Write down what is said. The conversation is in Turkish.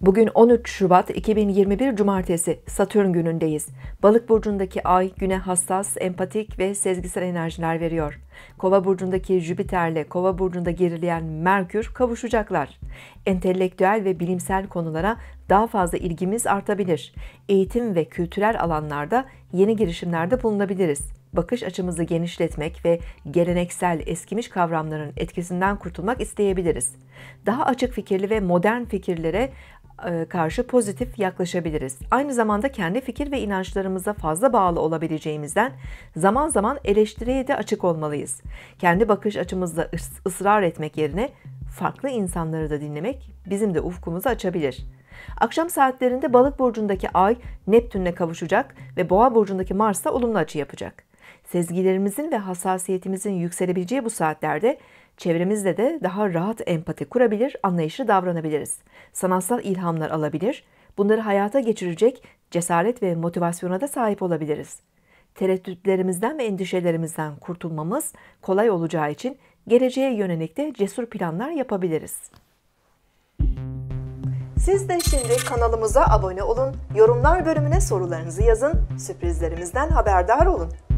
Bugün 13 Şubat 2021 Cumartesi Satürn günündeyiz. Balık burcundaki ay güne hassas, empatik ve sezgisel enerjiler veriyor. Kova burcundaki Jüpiter'le Kova burcunda gerileyen Merkür kavuşacaklar. Entelektüel ve bilimsel konulara daha fazla ilgimiz artabilir. Eğitim ve kültürel alanlarda yeni girişimlerde bulunabiliriz bakış açımızı genişletmek ve geleneksel eskimiş kavramların etkisinden kurtulmak isteyebiliriz. Daha açık fikirli ve modern fikirlere e, karşı pozitif yaklaşabiliriz. Aynı zamanda kendi fikir ve inançlarımıza fazla bağlı olabileceğimizden zaman zaman eleştiriye de açık olmalıyız. Kendi bakış açımızda ısrar etmek yerine farklı insanları da dinlemek bizim de ufkumuzu açabilir. Akşam saatlerinde Balık burcundaki Ay Neptünle kavuşacak ve Boğa burcundaki Marsa olumlu açı yapacak sezgilerimizin ve hassasiyetimizin yükselebileceği bu saatlerde çevremizde de daha rahat empati kurabilir, anlayışlı davranabiliriz. Sanatsal ilhamlar alabilir, bunları hayata geçirecek cesaret ve motivasyona da sahip olabiliriz. Tereddütlerimizden ve endişelerimizden kurtulmamız kolay olacağı için geleceğe yönelik de cesur planlar yapabiliriz. Siz de şimdi kanalımıza abone olun, yorumlar bölümüne sorularınızı yazın, sürprizlerimizden haberdar olun.